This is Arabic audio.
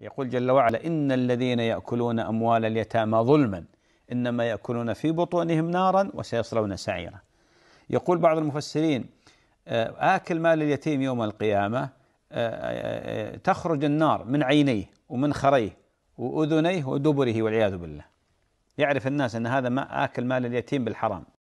يقول جل وعلا إن الذين يأكلون أموال اليتامى ظلما إنما يأكلون في بطونهم نارا وسيصلون سعيرا يقول بعض المفسرين آه، آكل مال اليتيم يوم القيامة آه، آه، تخرج النار من عينيه ومن خريه وأذنيه ودبره والعياذ بالله يعرف الناس أن هذا ما آكل مال اليتيم بالحرام